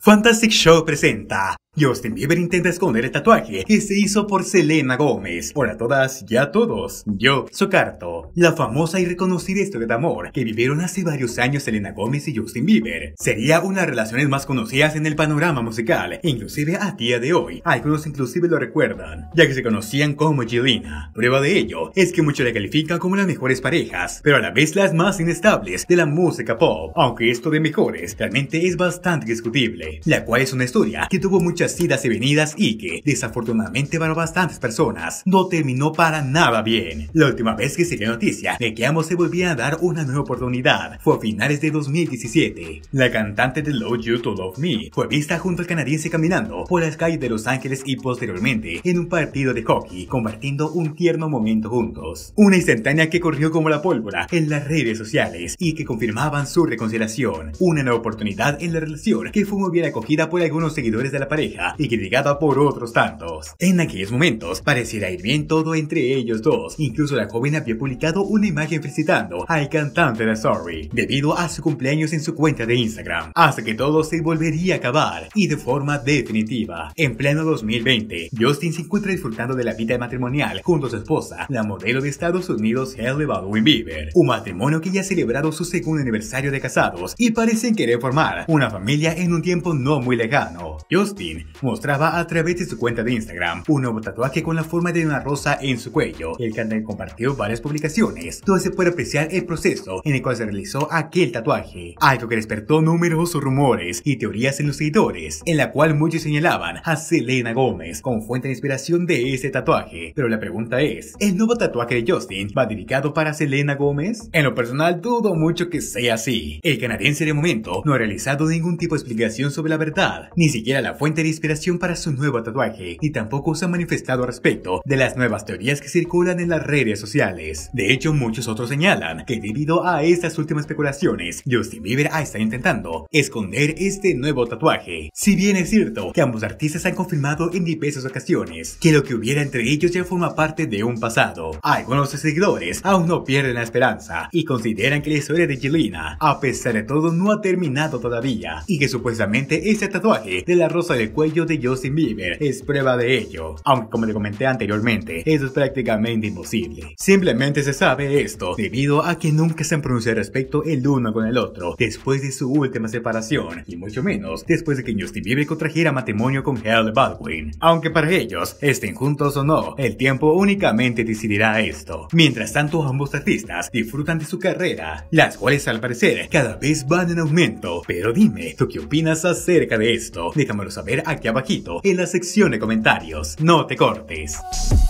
Fantastic Show apresenta Justin Bieber intenta esconder el tatuaje que se hizo por Selena Gómez. Hola a todas y a todos. Yo, Socarto, la famosa y reconocida historia de amor que vivieron hace varios años Selena Gómez y Justin Bieber. Sería una de las relaciones más conocidas en el panorama musical, inclusive a día de hoy. Algunos inclusive lo recuerdan, ya que se conocían como Gilina. Prueba de ello es que muchos la califican como las mejores parejas, pero a la vez las más inestables de la música pop. Aunque esto de mejores realmente es bastante discutible, la cual es una historia que tuvo muchas y venidas y que, desafortunadamente para bastantes personas, no terminó para nada bien. La última vez que se dio noticia de que ambos se volvían a dar una nueva oportunidad fue a finales de 2017. La cantante de Love You to Love Me fue vista junto al canadiense caminando por las calles de Los Ángeles y posteriormente en un partido de hockey, compartiendo un tierno momento juntos. Una instantánea que corrió como la pólvora en las redes sociales y que confirmaban su reconciliación. Una nueva oportunidad en la relación que fue muy bien acogida por algunos seguidores de la pareja y criticada por otros tantos. En aquellos momentos pareciera ir bien todo entre ellos dos, incluso la joven había publicado una imagen felicitando al cantante de Sorry debido a su cumpleaños en su cuenta de Instagram, hasta que todo se volvería a acabar y de forma definitiva. En pleno 2020, Justin se encuentra disfrutando de la vida matrimonial junto a su esposa, la modelo de Estados Unidos Hailey Baldwin Bieber, un matrimonio que ya ha celebrado su segundo aniversario de casados y parecen querer formar una familia en un tiempo no muy lejano. Justin mostraba a través de su cuenta de Instagram un nuevo tatuaje con la forma de una rosa en su cuello. El canal compartió varias publicaciones donde se puede apreciar el proceso en el cual se realizó aquel tatuaje, algo que despertó numerosos rumores y teorías en los seguidores, en la cual muchos señalaban a Selena Gómez como fuente de inspiración de ese tatuaje. Pero la pregunta es, ¿el nuevo tatuaje de Justin va dedicado para Selena Gómez? En lo personal dudo mucho que sea así. El canadiense de momento no ha realizado ningún tipo de explicación sobre la verdad, ni siquiera la fuente de inspiración para su nuevo tatuaje, y tampoco se ha manifestado al respecto de las nuevas teorías que circulan en las redes sociales. De hecho, muchos otros señalan que debido a estas últimas especulaciones, Justin Bieber ha estado intentando esconder este nuevo tatuaje. Si bien es cierto que ambos artistas han confirmado en diversas ocasiones que lo que hubiera entre ellos ya forma parte de un pasado, algunos seguidores aún no pierden la esperanza y consideran que la historia de Jelina, a pesar de todo, no ha terminado todavía y que supuestamente este tatuaje de la rosa del cuerpo cuello de Justin Bieber es prueba de ello, aunque como le comenté anteriormente, eso es prácticamente imposible. Simplemente se sabe esto debido a que nunca se han pronunciado respecto el uno con el otro después de su última separación y mucho menos después de que Justin Bieber contrajera matrimonio con Halle Baldwin. Aunque para ellos estén juntos o no, el tiempo únicamente decidirá esto. Mientras tanto, ambos artistas disfrutan de su carrera, las cuales al parecer cada vez van en aumento. Pero dime, ¿tú qué opinas acerca de esto? Déjamelo saber aquí abajito en la sección de comentarios. No te cortes.